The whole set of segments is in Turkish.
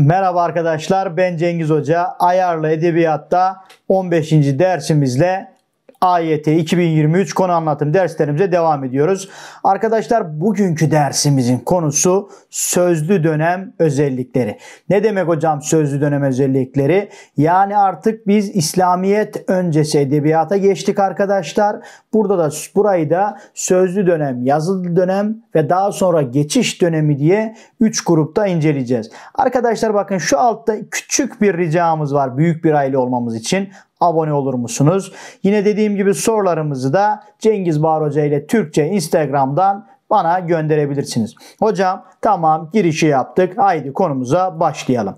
Merhaba arkadaşlar ben Cengiz Hoca. Ayarlı Edebiyat'ta 15. dersimizle AYT 2023 konu anlatım derslerimize devam ediyoruz. Arkadaşlar bugünkü dersimizin konusu sözlü dönem özellikleri. Ne demek hocam sözlü dönem özellikleri? Yani artık biz İslamiyet öncesi edebiyata geçtik arkadaşlar. Burada da burayı da sözlü dönem, yazılı dönem ve daha sonra geçiş dönemi diye 3 grupta inceleyeceğiz. Arkadaşlar bakın şu altta küçük bir ricamız var büyük bir aile olmamız için abone olur musunuz? Yine dediğim gibi sorularımızı da Cengiz Bahar Hoca ile Türkçe Instagram'dan bana gönderebilirsiniz. Hocam tamam girişi yaptık. Haydi konumuza başlayalım.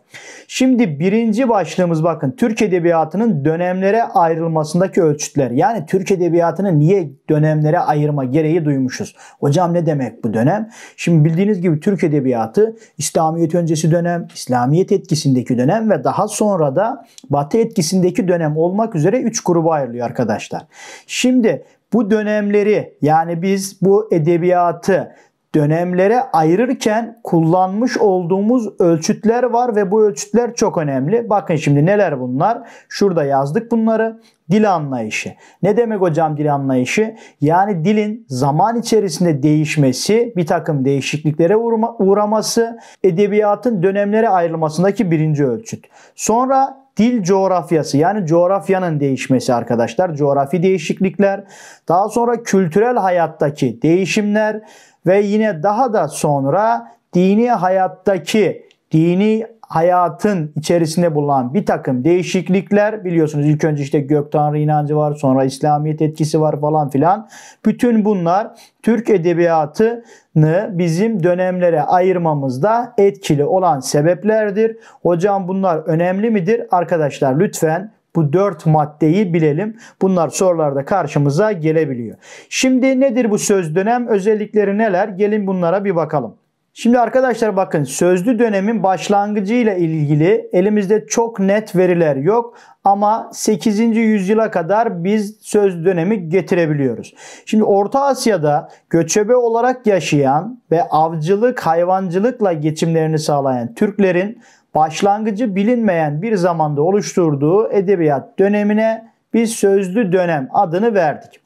Şimdi birinci başlığımız bakın Türk Edebiyatı'nın dönemlere ayrılmasındaki ölçütler. Yani Türk Edebiyatı'nı niye dönemlere ayırma gereği duymuşuz? Hocam ne demek bu dönem? Şimdi bildiğiniz gibi Türk Edebiyatı İslamiyet öncesi dönem, İslamiyet etkisindeki dönem ve daha sonra da Batı etkisindeki dönem olmak üzere 3 gruba ayrılıyor arkadaşlar. Şimdi bu dönemleri yani biz bu edebiyatı dönemlere ayırırken kullanmış olduğumuz ölçütler var ve bu ölçütler çok önemli. Bakın şimdi neler bunlar? Şurada yazdık bunları. Dil anlayışı. Ne demek hocam dil anlayışı? Yani dilin zaman içerisinde değişmesi, bir takım değişikliklere uğraması, edebiyatın dönemlere ayrılmasındaki birinci ölçüt. Sonra dil coğrafyası yani coğrafyanın değişmesi arkadaşlar. Coğrafi değişiklikler, daha sonra kültürel hayattaki değişimler ve yine daha da sonra dini hayattaki dini hayatın içerisinde bulunan bir takım değişiklikler biliyorsunuz ilk önce işte gök tanrı inancı var sonra İslamiyet etkisi var falan filan. Bütün bunlar Türk edebiyatını bizim dönemlere ayırmamızda etkili olan sebeplerdir. Hocam bunlar önemli midir? Arkadaşlar lütfen bu dört maddeyi bilelim. Bunlar sorularda karşımıza gelebiliyor. Şimdi nedir bu söz dönem özellikleri neler? Gelin bunlara bir bakalım. Şimdi arkadaşlar bakın sözlü dönemin başlangıcı ile ilgili elimizde çok net veriler yok ama 8. yüzyıla kadar biz sözlü dönemi getirebiliyoruz. Şimdi Orta Asya'da göçebe olarak yaşayan ve avcılık, hayvancılıkla geçimlerini sağlayan Türklerin başlangıcı bilinmeyen bir zamanda oluşturduğu edebiyat dönemine biz sözlü dönem adını verdik.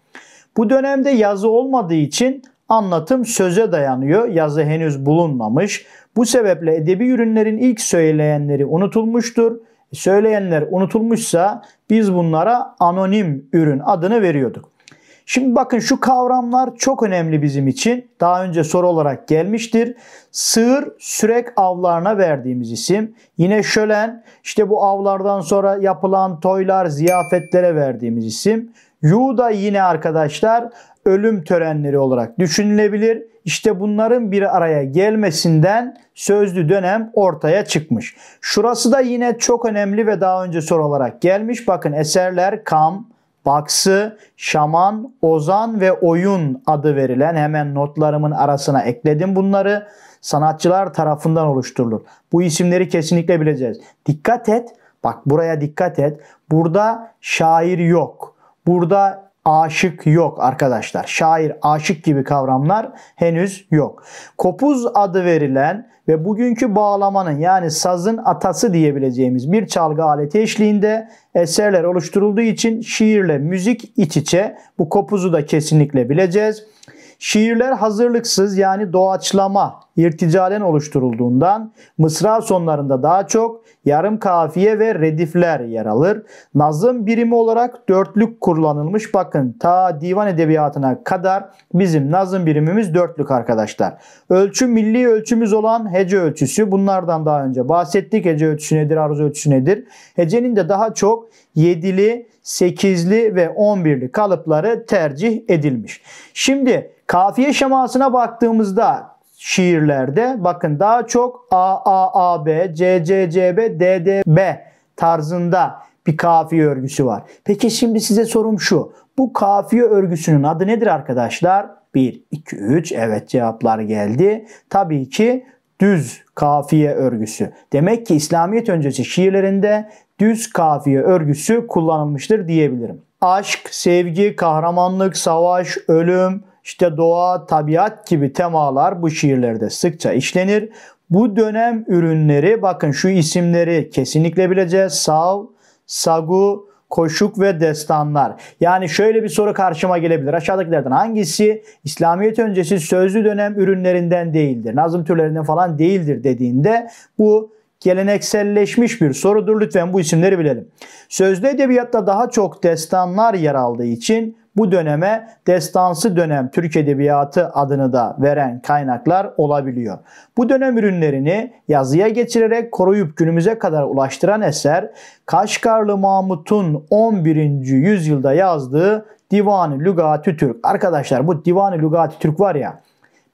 Bu dönemde yazı olmadığı için Anlatım söze dayanıyor, yazı henüz bulunmamış. Bu sebeple edebi ürünlerin ilk söyleyenleri unutulmuştur. E, söyleyenler unutulmuşsa biz bunlara anonim ürün adını veriyorduk. Şimdi bakın şu kavramlar çok önemli bizim için. Daha önce soru olarak gelmiştir. Sığır sürek avlarına verdiğimiz isim. Yine şölen işte bu avlardan sonra yapılan toylar, ziyafetlere verdiğimiz isim. Yu yine arkadaşlar ölüm törenleri olarak düşünülebilir. İşte bunların bir araya gelmesinden sözlü dönem ortaya çıkmış. Şurası da yine çok önemli ve daha önce soru olarak gelmiş. Bakın eserler Kam, Baksı, Şaman, Ozan ve Oyun adı verilen hemen notlarımın arasına ekledim bunları. Sanatçılar tarafından oluşturulur. Bu isimleri kesinlikle bileceğiz. Dikkat et. Bak buraya dikkat et. Burada şair yok. Burada aşık yok arkadaşlar. Şair, aşık gibi kavramlar henüz yok. Kopuz adı verilen ve bugünkü bağlamanın yani sazın atası diyebileceğimiz bir çalgı aleti eşliğinde eserler oluşturulduğu için şiirle müzik iç içe. Bu kopuzu da kesinlikle bileceğiz. Şiirler hazırlıksız yani doğaçlama, irticalen oluşturulduğundan mısra sonlarında daha çok yarım kafiye ve redifler yer alır. Nazım birimi olarak dörtlük kullanılmış. Bakın ta divan edebiyatına kadar bizim nazım birimimiz dörtlük arkadaşlar. Ölçü milli ölçümüz olan hece ölçüsü. Bunlardan daha önce bahsettik. Hece ölçüsü nedir, arzu ölçüsü nedir? Hecenin de daha çok yedili 8'li ve 11'li kalıpları tercih edilmiş. Şimdi kafiye şemasına baktığımızda şiirlerde bakın daha çok A A A B C C C B D D B tarzında bir kafiye örgüsü var. Peki şimdi size sorum şu. Bu kafiye örgüsünün adı nedir arkadaşlar? 1 2 3 evet cevaplar geldi. Tabii ki düz kafiye örgüsü. Demek ki İslamiyet öncesi şiirlerinde düz kafiye örgüsü kullanılmıştır diyebilirim. Aşk, sevgi, kahramanlık, savaş, ölüm, işte doğa, tabiat gibi temalar bu şiirlerde sıkça işlenir. Bu dönem ürünleri bakın şu isimleri kesinlikle bileceğiz. Sav, sagu, koşuk ve destanlar. Yani şöyle bir soru karşıma gelebilir. Aşağıdakilerden hangisi İslamiyet öncesi sözlü dönem ürünlerinden değildir? Nazım türlerinden falan değildir dediğinde bu gelenekselleşmiş bir sorudur. Lütfen bu isimleri bilelim. Sözlü edebiyatta daha çok destanlar yer aldığı için bu döneme destansı dönem Türk Edebiyatı adını da veren kaynaklar olabiliyor. Bu dönem ürünlerini yazıya geçirerek koruyup günümüze kadar ulaştıran eser Kaşgarlı Mahmut'un 11. yüzyılda yazdığı Divan-ı Lügati Türk. Arkadaşlar bu Divan-ı Lügati Türk var ya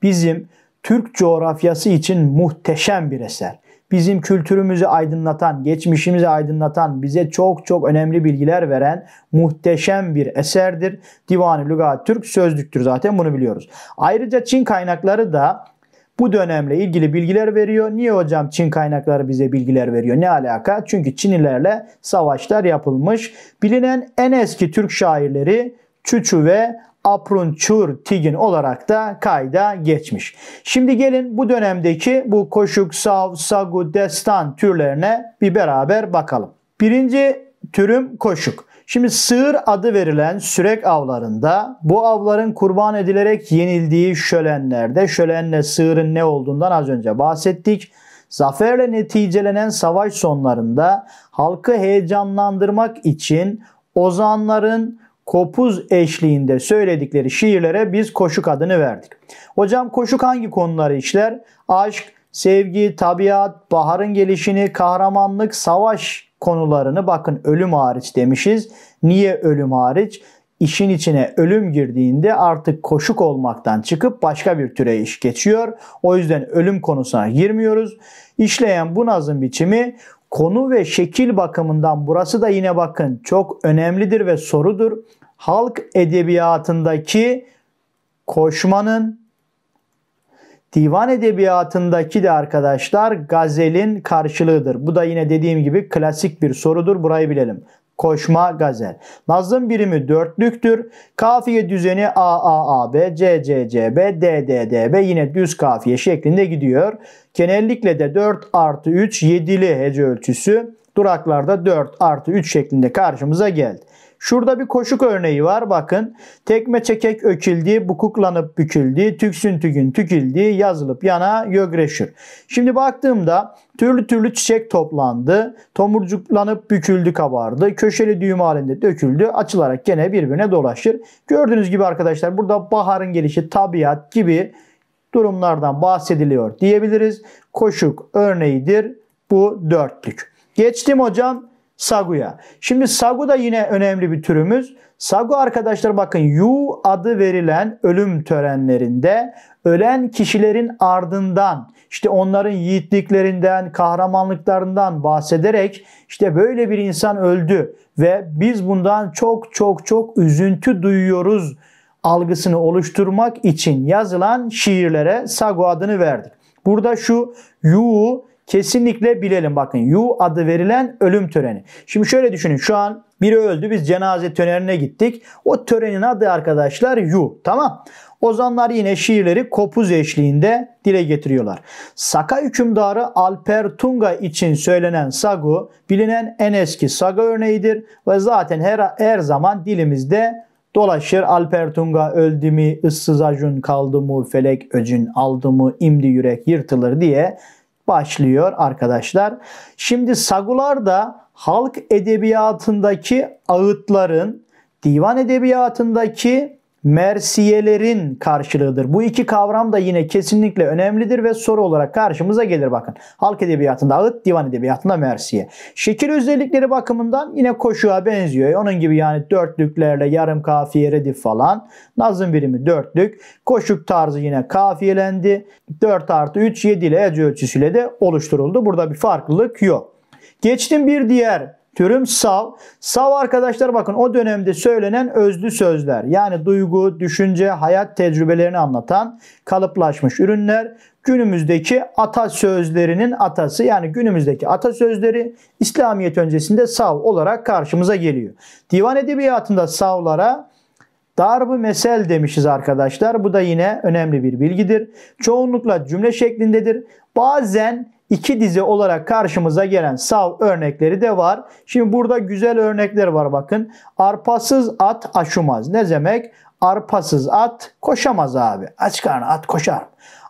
bizim Türk coğrafyası için muhteşem bir eser bizim kültürümüzü aydınlatan, geçmişimizi aydınlatan, bize çok çok önemli bilgiler veren muhteşem bir eserdir. Divan-ı Lügat Türk sözlüktür zaten bunu biliyoruz. Ayrıca Çin kaynakları da bu dönemle ilgili bilgiler veriyor. Niye hocam Çin kaynakları bize bilgiler veriyor? Ne alaka? Çünkü Çinlilerle savaşlar yapılmış. Bilinen en eski Türk şairleri Çüçü ve Aprunçur Tigin olarak da kayda geçmiş. Şimdi gelin bu dönemdeki bu koşuk, sav, sagu, destan türlerine bir beraber bakalım. Birinci türüm koşuk. Şimdi sığır adı verilen sürek avlarında bu avların kurban edilerek yenildiği şölenlerde şölenle sığırın ne olduğundan az önce bahsettik. Zaferle neticelenen savaş sonlarında halkı heyecanlandırmak için ozanların kopuz eşliğinde söyledikleri şiirlere biz koşuk adını verdik. Hocam koşuk hangi konuları işler? Aşk, sevgi, tabiat, baharın gelişini, kahramanlık, savaş konularını bakın ölüm hariç demişiz. Niye ölüm hariç? İşin içine ölüm girdiğinde artık koşuk olmaktan çıkıp başka bir türe iş geçiyor. O yüzden ölüm konusuna girmiyoruz. İşleyen bu nazım biçimi Konu ve şekil bakımından burası da yine bakın çok önemlidir ve sorudur. Halk edebiyatındaki koşmanın divan edebiyatındaki de arkadaşlar gazelin karşılığıdır. Bu da yine dediğim gibi klasik bir sorudur. Burayı bilelim koşma, gazel. Nazım birimi dörtlüktür. Kafiye düzeni A A A B B C C C D D D B yine düz kafiye şeklinde gidiyor. Genellikle de 4 artı 3 yedili hece ölçüsü duraklarda 4 artı 3 şeklinde karşımıza geldi. Şurada bir koşuk örneği var bakın. Tekme çekek öküldü, bukuklanıp büküldü, tüksün tügün tüküldü, yazılıp yana yögreşir. Şimdi baktığımda türlü türlü çiçek toplandı, tomurcuklanıp büküldü kabardı, köşeli düğüm halinde döküldü, açılarak gene birbirine dolaşır. Gördüğünüz gibi arkadaşlar burada baharın gelişi, tabiat gibi durumlardan bahsediliyor diyebiliriz. Koşuk örneğidir bu dörtlük. Geçtim hocam Sagu'ya. Şimdi Sagu da yine önemli bir türümüz. Sagu arkadaşlar bakın Yu adı verilen ölüm törenlerinde ölen kişilerin ardından işte onların yiğitliklerinden, kahramanlıklarından bahsederek işte böyle bir insan öldü ve biz bundan çok çok çok üzüntü duyuyoruz algısını oluşturmak için yazılan şiirlere Sagu adını verdik. Burada şu Yu Kesinlikle bilelim bakın yu adı verilen ölüm töreni. Şimdi şöyle düşünün şu an biri öldü biz cenaze törenine gittik. O törenin adı arkadaşlar yu tamam. Ozanlar yine şiirleri kopuz eşliğinde dile getiriyorlar. Saka hükümdarı Alper Tunga için söylenen sagu bilinen en eski saga örneğidir ve zaten her, her zaman dilimizde Dolaşır Alpertunga öldü mi, ıssız acun kaldı mı, felek öcün aldı mı, imdi yürek yırtılır diye başlıyor arkadaşlar. Şimdi sagular da halk edebiyatındaki ağıtların, divan edebiyatındaki mersiyelerin karşılığıdır. Bu iki kavram da yine kesinlikle önemlidir ve soru olarak karşımıza gelir bakın. Halk edebiyatında ağıt, divan edebiyatında mersiye. Şekil özellikleri bakımından yine koşuğa benziyor. Onun gibi yani dörtlüklerle yarım kafiye redif falan. Nazım birimi dörtlük. Koşuk tarzı yine kafiyelendi. 4 artı 3, 7 ile ölçüsüyle de oluşturuldu. Burada bir farklılık yok. Geçtim bir diğer Türüm sav. Sav arkadaşlar bakın o dönemde söylenen özlü sözler. Yani duygu, düşünce, hayat tecrübelerini anlatan kalıplaşmış ürünler. Günümüzdeki atasözlerinin atası yani günümüzdeki atasözleri İslamiyet öncesinde sav olarak karşımıza geliyor. Divan edebiyatında savlara darb mesel demişiz arkadaşlar. Bu da yine önemli bir bilgidir. Çoğunlukla cümle şeklindedir. Bazen iki dizi olarak karşımıza gelen sav örnekleri de var. Şimdi burada güzel örnekler var bakın. Arpasız at aşumaz. Ne demek? Arpasız at koşamaz abi. Aç karnı at koşar.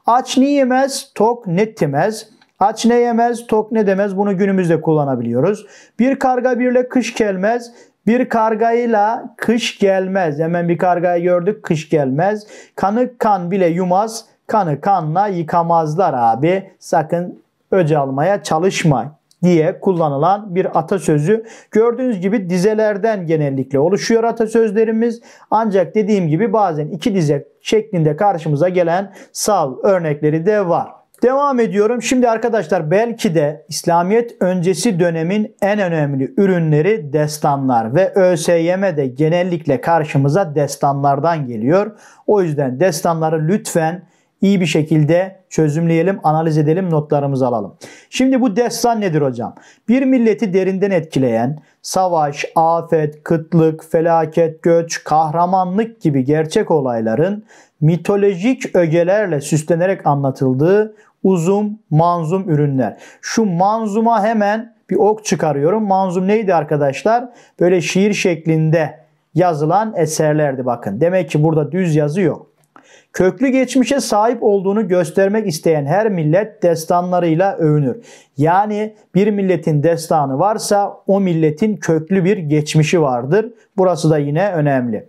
Aç ne yemez? Tok ne timez? Aç ne yemez, tok ne demez bunu günümüzde kullanabiliyoruz. Bir karga birle kış gelmez, bir kargayla kış gelmez. Hemen bir kargayı gördük kış gelmez. Kanı kan bile yumaz, kanı kanla yıkamazlar abi. Sakın öce almaya çalışma diye kullanılan bir atasözü. Gördüğünüz gibi dizelerden genellikle oluşuyor atasözlerimiz. Ancak dediğim gibi bazen iki dize şeklinde karşımıza gelen sal örnekleri de var. Devam ediyorum. Şimdi arkadaşlar belki de İslamiyet öncesi dönemin en önemli ürünleri destanlar ve ÖSYM de genellikle karşımıza destanlardan geliyor. O yüzden destanları lütfen iyi bir şekilde çözümleyelim, analiz edelim, notlarımızı alalım. Şimdi bu destan nedir hocam? Bir milleti derinden etkileyen savaş, afet, kıtlık, felaket, göç, kahramanlık gibi gerçek olayların mitolojik ögelerle süslenerek anlatıldığı uzun manzum ürünler. Şu manzuma hemen bir ok çıkarıyorum. Manzum neydi arkadaşlar? Böyle şiir şeklinde yazılan eserlerdi bakın. Demek ki burada düz yazı yok. Köklü geçmişe sahip olduğunu göstermek isteyen her millet destanlarıyla övünür. Yani bir milletin destanı varsa o milletin köklü bir geçmişi vardır. Burası da yine önemli.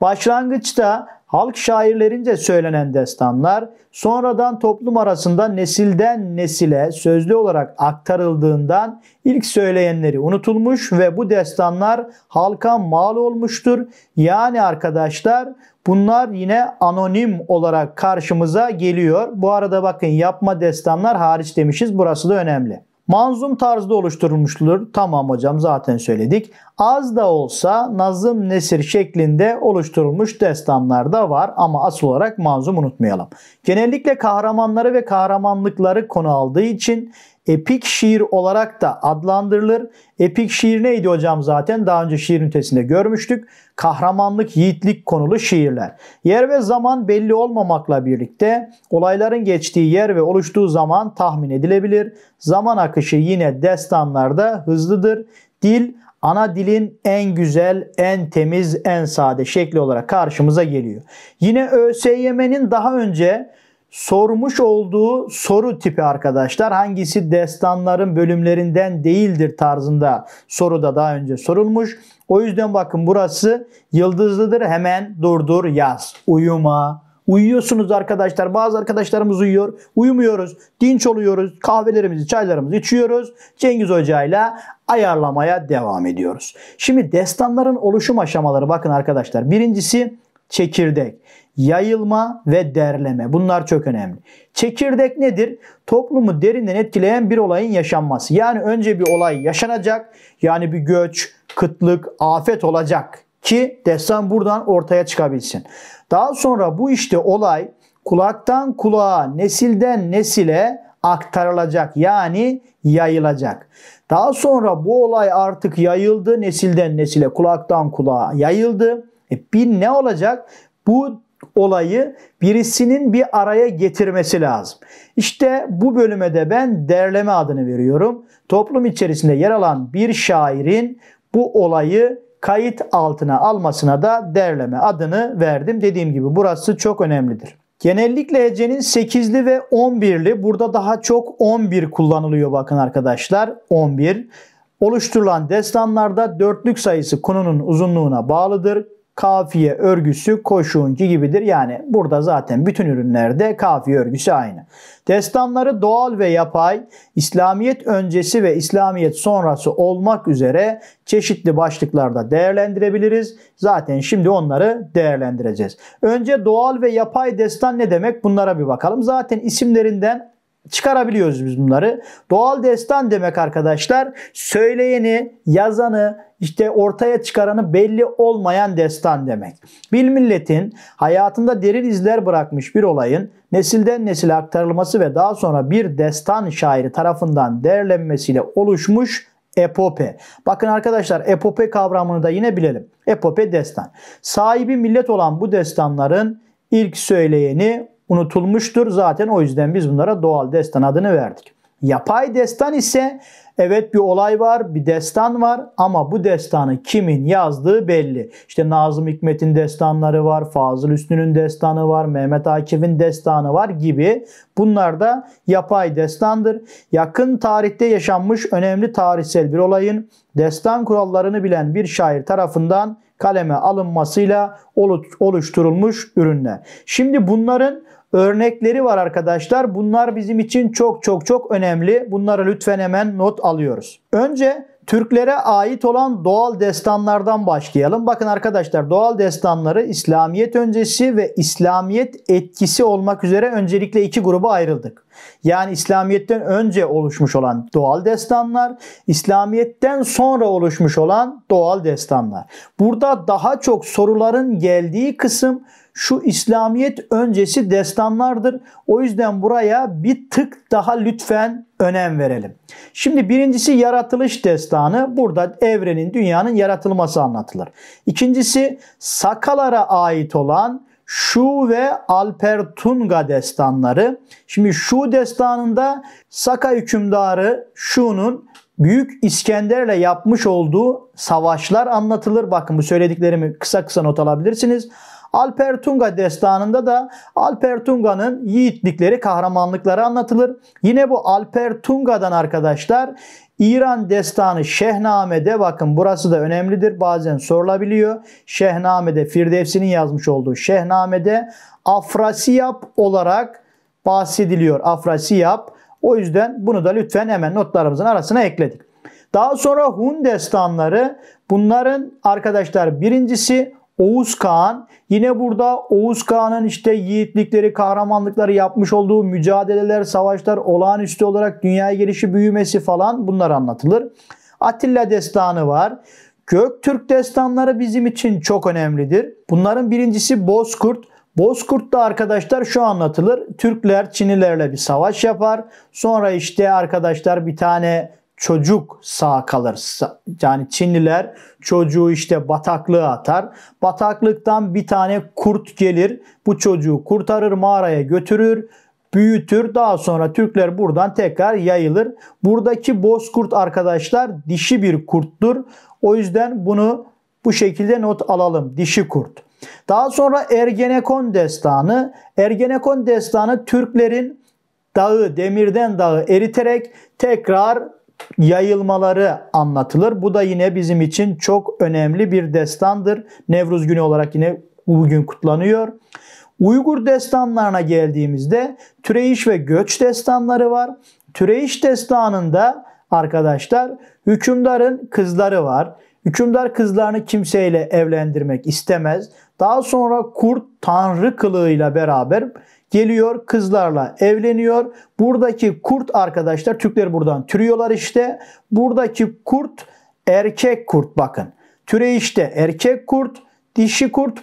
Başlangıçta halk şairlerince söylenen destanlar sonradan toplum arasında nesilden nesile sözlü olarak aktarıldığından ilk söyleyenleri unutulmuş ve bu destanlar halka mal olmuştur. Yani arkadaşlar bunlar yine anonim olarak karşımıza geliyor. Bu arada bakın yapma destanlar hariç demişiz. Burası da önemli. Manzum tarzda oluşturulmuştur. Tamam hocam zaten söyledik. Az da olsa nazım nesir şeklinde oluşturulmuş destanlar da var ama asıl olarak manzum unutmayalım. Genellikle kahramanları ve kahramanlıkları konu aldığı için epik şiir olarak da adlandırılır. Epik şiir neydi hocam zaten? Daha önce şiir ünitesinde görmüştük. Kahramanlık, yiğitlik konulu şiirler. Yer ve zaman belli olmamakla birlikte olayların geçtiği yer ve oluştuğu zaman tahmin edilebilir. Zaman akışı yine destanlarda hızlıdır. Dil ana dilin en güzel, en temiz, en sade şekli olarak karşımıza geliyor. Yine ÖSYM'nin daha önce sormuş olduğu soru tipi arkadaşlar. Hangisi destanların bölümlerinden değildir tarzında soruda daha önce sorulmuş. O yüzden bakın burası yıldızlıdır. Hemen durdur yaz. Uyuma. Uyuyorsunuz arkadaşlar. Bazı arkadaşlarımız uyuyor. Uyumuyoruz. Dinç oluyoruz. Kahvelerimizi, çaylarımızı içiyoruz. Cengiz Hoca'yla ayarlamaya devam ediyoruz. Şimdi destanların oluşum aşamaları bakın arkadaşlar. Birincisi çekirdek, yayılma ve derleme. Bunlar çok önemli. Çekirdek nedir? Toplumu derinden etkileyen bir olayın yaşanması. Yani önce bir olay yaşanacak. Yani bir göç, kıtlık, afet olacak ki destan buradan ortaya çıkabilsin. Daha sonra bu işte olay kulaktan kulağa, nesilden nesile aktarılacak yani yayılacak. Daha sonra bu olay artık yayıldı nesilden nesile, kulaktan kulağa yayıldı. E bir ne olacak? Bu olayı birisinin bir araya getirmesi lazım. İşte bu bölüme de ben derleme adını veriyorum. Toplum içerisinde yer alan bir şairin bu olayı kayıt altına almasına da derleme adını verdim. Dediğim gibi burası çok önemlidir. Genellikle hecenin 8'li ve 11'li. Burada daha çok 11 kullanılıyor bakın arkadaşlar. 11. Oluşturulan destanlarda dörtlük sayısı konunun uzunluğuna bağlıdır kafiye örgüsü koşuğunki gibidir. Yani burada zaten bütün ürünlerde kafiye örgüsü aynı. Destanları doğal ve yapay, İslamiyet öncesi ve İslamiyet sonrası olmak üzere çeşitli başlıklarda değerlendirebiliriz. Zaten şimdi onları değerlendireceğiz. Önce doğal ve yapay destan ne demek bunlara bir bakalım. Zaten isimlerinden çıkarabiliyoruz biz bunları. Doğal destan demek arkadaşlar söyleyeni, yazanı, işte ortaya çıkaranı belli olmayan destan demek. Bir milletin hayatında derin izler bırakmış bir olayın nesilden nesile aktarılması ve daha sonra bir destan şairi tarafından değerlenmesiyle oluşmuş epope. Bakın arkadaşlar epope kavramını da yine bilelim. Epope destan. Sahibi millet olan bu destanların ilk söyleyeni unutulmuştur. Zaten o yüzden biz bunlara doğal destan adını verdik. Yapay destan ise evet bir olay var, bir destan var ama bu destanı kimin yazdığı belli. İşte Nazım Hikmet'in destanları var, Fazıl Üstü'nün destanı var, Mehmet Akif'in destanı var gibi. Bunlar da yapay destandır. Yakın tarihte yaşanmış önemli tarihsel bir olayın destan kurallarını bilen bir şair tarafından kaleme alınmasıyla oluşturulmuş ürünler. Şimdi bunların örnekleri var arkadaşlar. Bunlar bizim için çok çok çok önemli. Bunları lütfen hemen not alıyoruz. Önce Türklere ait olan doğal destanlardan başlayalım. Bakın arkadaşlar doğal destanları İslamiyet öncesi ve İslamiyet etkisi olmak üzere öncelikle iki gruba ayrıldık. Yani İslamiyet'ten önce oluşmuş olan doğal destanlar, İslamiyet'ten sonra oluşmuş olan doğal destanlar. Burada daha çok soruların geldiği kısım şu İslamiyet öncesi destanlardır. O yüzden buraya bir tık daha lütfen önem verelim. Şimdi birincisi yaratılış destanı. Burada evrenin, dünyanın yaratılması anlatılır. İkincisi Sakalara ait olan Şu ve Alpertunga destanları. Şimdi Şu destanında Saka hükümdarı Şu'nun Büyük İskender'le yapmış olduğu savaşlar anlatılır. Bakın bu söylediklerimi kısa kısa not alabilirsiniz. Alper Tunga destanında da Alper Tunga'nın yiğitlikleri, kahramanlıkları anlatılır. Yine bu Alper Tunga'dan arkadaşlar İran destanı Şehname'de bakın burası da önemlidir bazen sorulabiliyor. Şehname'de Firdevsi'nin yazmış olduğu Şehname'de Afrasiyap olarak bahsediliyor. Afrasiyap o yüzden bunu da lütfen hemen notlarımızın arasına ekledik. Daha sonra Hun destanları bunların arkadaşlar birincisi Oğuz Kağan yine burada Oğuz Kağan'ın işte yiğitlikleri, kahramanlıkları yapmış olduğu mücadeleler, savaşlar, olağanüstü olarak dünyaya gelişi, büyümesi falan bunlar anlatılır. Atilla destanı var. Göktürk destanları bizim için çok önemlidir. Bunların birincisi Bozkurt. Bozkurt'ta arkadaşlar şu anlatılır. Türkler Çinilerle bir savaş yapar. Sonra işte arkadaşlar bir tane çocuk sağ kalır. Yani Çinliler çocuğu işte bataklığa atar. Bataklıktan bir tane kurt gelir. Bu çocuğu kurtarır mağaraya götürür büyütür. Daha sonra Türkler buradan tekrar yayılır. Buradaki bozkurt arkadaşlar dişi bir kurttur. O yüzden bunu bu şekilde not alalım. Dişi kurt. Daha sonra Ergenekon destanı. Ergenekon destanı Türklerin dağı, demirden dağı eriterek tekrar yayılmaları anlatılır. Bu da yine bizim için çok önemli bir destandır. Nevruz günü olarak yine bugün kutlanıyor. Uygur destanlarına geldiğimizde Türeyiş ve Göç destanları var. Türeyiş destanında arkadaşlar hükümdarın kızları var. Hükümdar kızlarını kimseyle evlendirmek istemez. Daha sonra kurt tanrı kılığıyla beraber geliyor kızlarla evleniyor. Buradaki kurt arkadaşlar Türkler buradan türüyorlar işte. Buradaki kurt erkek kurt bakın. işte erkek kurt, dişi kurt,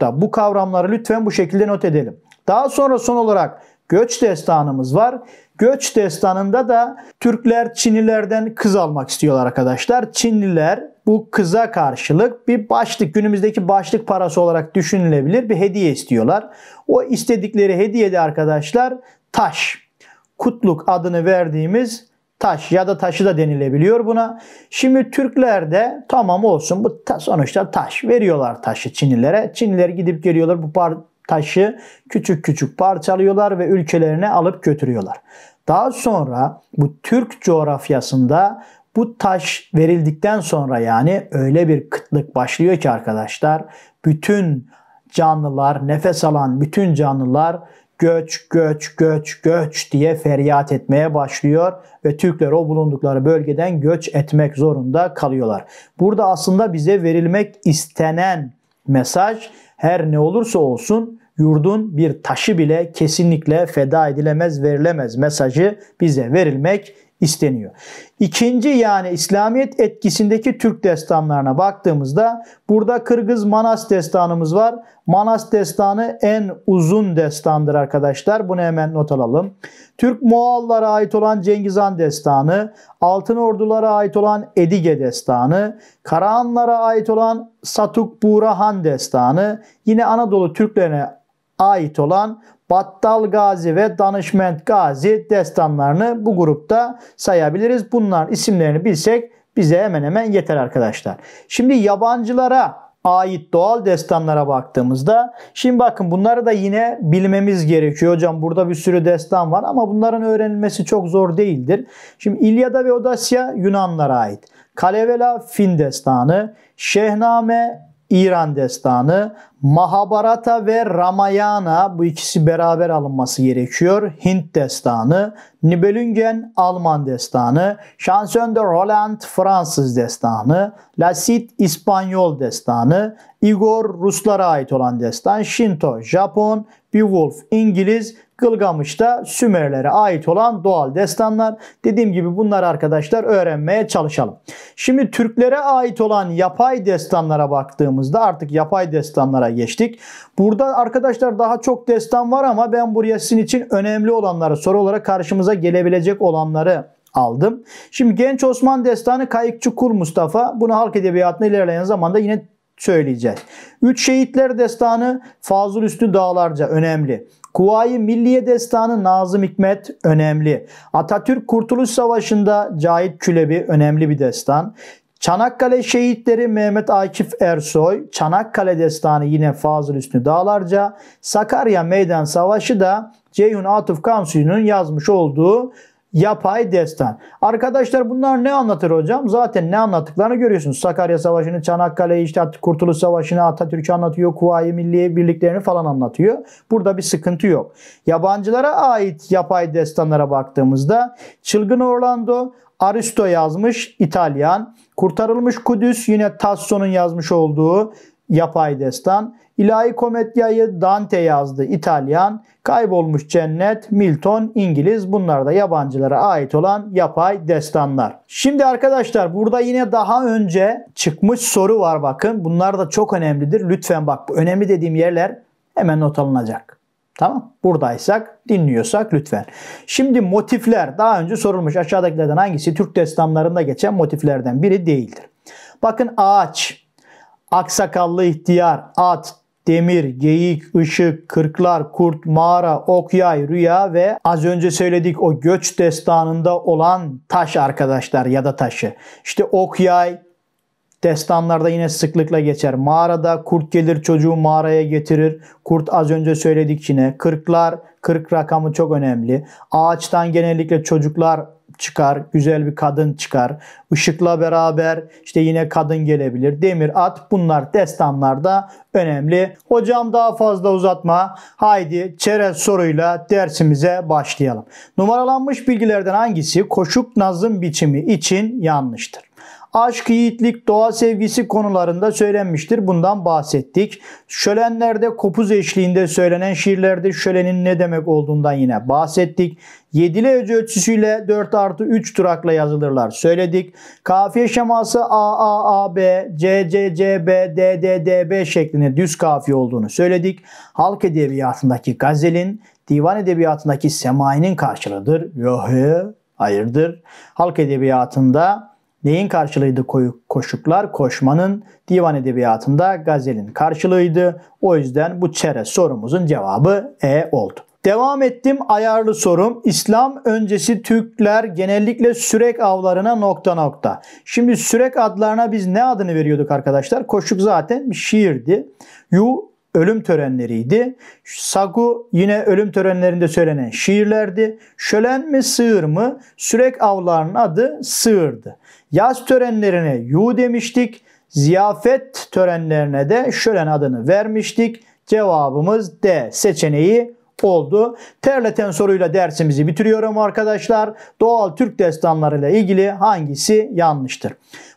da. Bu kavramları lütfen bu şekilde not edelim. Daha sonra son olarak göç destanımız var. Göç destanında da Türkler Çinlilerden kız almak istiyorlar arkadaşlar. Çinliler bu kıza karşılık bir başlık günümüzdeki başlık parası olarak düşünülebilir bir hediye istiyorlar. O istedikleri hediye de arkadaşlar taş. Kutluk adını verdiğimiz taş ya da taşı da denilebiliyor buna. Şimdi Türkler de tamam olsun bu ta, sonuçta taş veriyorlar taşı Çinlilere. Çinliler gidip geliyorlar bu par taşı küçük küçük parçalıyorlar ve ülkelerine alıp götürüyorlar. Daha sonra bu Türk coğrafyasında bu taş verildikten sonra yani öyle bir kıtlık başlıyor ki arkadaşlar bütün canlılar, nefes alan bütün canlılar göç, göç, göç, göç diye feryat etmeye başlıyor ve Türkler o bulundukları bölgeden göç etmek zorunda kalıyorlar. Burada aslında bize verilmek istenen mesaj her ne olursa olsun yurdun bir taşı bile kesinlikle feda edilemez, verilemez mesajı bize verilmek isteniyor. İkinci yani İslamiyet etkisindeki Türk destanlarına baktığımızda burada Kırgız Manas destanımız var. Manas destanı en uzun destandır arkadaşlar. Bunu hemen not alalım. Türk Moğollara ait olan Cengiz Han destanı, Altın Ordulara ait olan Edige destanı, Karahanlara ait olan Satuk Buğra Han destanı, yine Anadolu Türklerine ait olan Battal Gazi ve Danışment Gazi destanlarını bu grupta sayabiliriz. Bunlar isimlerini bilsek bize hemen hemen yeter arkadaşlar. Şimdi yabancılara ait doğal destanlara baktığımızda şimdi bakın bunları da yine bilmemiz gerekiyor hocam. Burada bir sürü destan var ama bunların öğrenilmesi çok zor değildir. Şimdi İlyada ve Odasya Yunanlara ait. Kalevela Fin destanı, Şehname İran destanı, Mahabharata ve Ramayana bu ikisi beraber alınması gerekiyor. Hint destanı, Nibelungen Alman destanı, Chanson de Roland Fransız destanı, La Cid İspanyol destanı, Igor Ruslara ait olan destan, Shinto Japon, Beowulf İngiliz, Gılgamış'ta Sümerlere ait olan doğal destanlar. Dediğim gibi bunlar arkadaşlar öğrenmeye çalışalım. Şimdi Türklere ait olan yapay destanlara baktığımızda artık yapay destanlara geçtik. Burada arkadaşlar daha çok destan var ama ben buraya sizin için önemli olanları soru olarak karşımıza gelebilecek olanları aldım. Şimdi Genç Osman Destanı Kayıkçı Kur Mustafa. Bunu halk edebiyatına ilerleyen zamanda yine söyleyeceğiz. Üç Şehitler Destanı Fazıl Üstü Dağlarca önemli. Kuvayi Milliye Destanı Nazım Hikmet önemli. Atatürk Kurtuluş Savaşı'nda Cahit Külebi önemli bir destan. Çanakkale Şehitleri Mehmet Akif Ersoy, Çanakkale Destanı yine Fazıl Üstü Dağlarca, Sakarya Meydan Savaşı da Ceyhun Atıf Kansu'nun yazmış olduğu Yapay destan. Arkadaşlar bunlar ne anlatır hocam? Zaten ne anlattıklarını görüyorsunuz. Sakarya Savaşı'nı, Çanakkale işte Kurtuluş Savaşı'nı, Atatürk'ü anlatıyor, Kuvayi Milliye birliklerini falan anlatıyor. Burada bir sıkıntı yok. Yabancılara ait yapay destanlara baktığımızda Çılgın Orlando, Aristo yazmış İtalyan, Kurtarılmış Kudüs yine Tasso'nun yazmış olduğu yapay destan, İlahi Komedya'yı Dante yazdı İtalyan, Kaybolmuş Cennet, Milton İngiliz bunlar da yabancılara ait olan yapay destanlar. Şimdi arkadaşlar burada yine daha önce çıkmış soru var bakın. Bunlar da çok önemlidir. Lütfen bak bu önemli dediğim yerler hemen not alınacak. Tamam. Buradaysak, dinliyorsak lütfen. Şimdi motifler daha önce sorulmuş. Aşağıdakilerden hangisi Türk destanlarında geçen motiflerden biri değildir? Bakın ağaç, aksakallı ihtiyar, at, demir, geyik, ışık, kırklar, kurt, mağara, ok yay, rüya ve az önce söyledik o göç destanında olan taş arkadaşlar ya da taşı. İşte ok yay destanlarda yine sıklıkla geçer. Mağarada kurt gelir çocuğu mağaraya getirir. Kurt az önce söyledik yine. Kırklar, kırk rakamı çok önemli. Ağaçtan genellikle çocuklar çıkar, güzel bir kadın çıkar. Işıkla beraber işte yine kadın gelebilir. Demir at bunlar destanlarda önemli. Hocam daha fazla uzatma. Haydi çerez soruyla dersimize başlayalım. Numaralanmış bilgilerden hangisi koşuk nazım biçimi için yanlıştır? aşk, yiğitlik, doğa sevgisi konularında söylenmiştir. Bundan bahsettik. Şölenlerde kopuz eşliğinde söylenen şiirlerde şölenin ne demek olduğundan yine bahsettik. Yedili hece ölçüsüyle 4 artı 3 durakla yazılırlar söyledik. Kafiye şeması A, A, A, B, C, C, C, B, D, D, D, B şeklinde düz kafiye olduğunu söyledik. Halk edebiyatındaki gazelin divan edebiyatındaki semainin karşılığıdır. Yohe hayırdır. Halk edebiyatında Neyin karşılığıydı koyu koşuklar? Koşmanın divan edebiyatında gazelin karşılığıydı. O yüzden bu çere sorumuzun cevabı E oldu. Devam ettim ayarlı sorum. İslam öncesi Türkler genellikle sürek avlarına nokta nokta. Şimdi sürek adlarına biz ne adını veriyorduk arkadaşlar? Koşuk zaten bir şiirdi. Yu ölüm törenleriydi. Sagu yine ölüm törenlerinde söylenen şiirlerdi. Şölen mi sığır mı? Sürek avlarının adı sığırdı. Yaz törenlerine yu demiştik. Ziyafet törenlerine de şölen adını vermiştik. Cevabımız D seçeneği oldu. Terleten soruyla dersimizi bitiriyorum arkadaşlar. Doğal Türk destanlarıyla ilgili hangisi yanlıştır?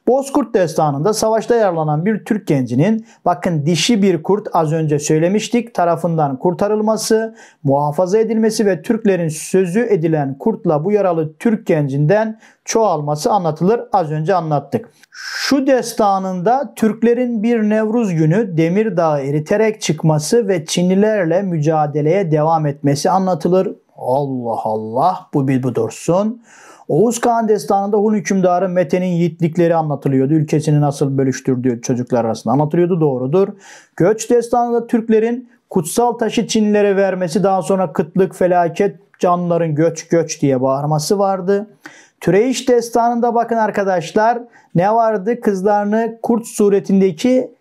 Bozkurt destanında savaşta yaralanan bir Türk gencinin bakın dişi bir kurt az önce söylemiştik tarafından kurtarılması, muhafaza edilmesi ve Türklerin sözü edilen kurtla bu yaralı Türk gencinden çoğalması anlatılır. Az önce anlattık. Şu destanında Türklerin bir Nevruz günü Demir Dağı eriterek çıkması ve Çinlilerle mücadeleye devam etmesi anlatılır. Allah Allah bu bir bu dursun. Oğuz Kağan destanında Hun hükümdarı Mete'nin yiğitlikleri anlatılıyordu. Ülkesini nasıl bölüştürdüğü çocuklar arasında anlatılıyordu doğrudur. Göç destanında Türklerin kutsal taşı Çinlilere vermesi daha sonra kıtlık, felaket, canların göç göç diye bağırması vardı. Türeyiş destanında bakın arkadaşlar ne vardı? Kızlarını kurt suretindeki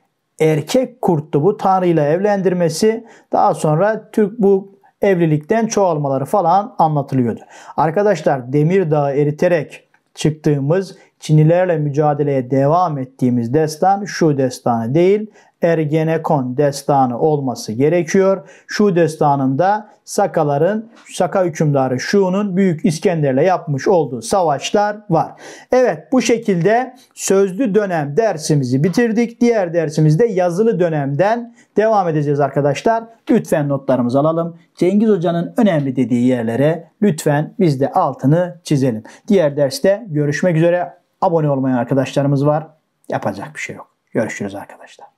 erkek kurttu bu tanrıyla evlendirmesi. Daha sonra Türk bu evlilikten çoğalmaları falan anlatılıyordu. Arkadaşlar Demir Dağı eriterek çıktığımız Çinilerle mücadeleye devam ettiğimiz destan şu destanı değil Ergenekon destanı olması gerekiyor. Şu destanında Sakaların, Saka hükümdarı Şu'nun Büyük İskender'le yapmış olduğu savaşlar var. Evet bu şekilde sözlü dönem dersimizi bitirdik. Diğer dersimizde yazılı dönemden devam edeceğiz arkadaşlar. Lütfen notlarımızı alalım. Cengiz Hoca'nın önemli dediği yerlere lütfen biz de altını çizelim. Diğer derste görüşmek üzere. Abone olmayan arkadaşlarımız var. Yapacak bir şey yok. Görüşürüz arkadaşlar.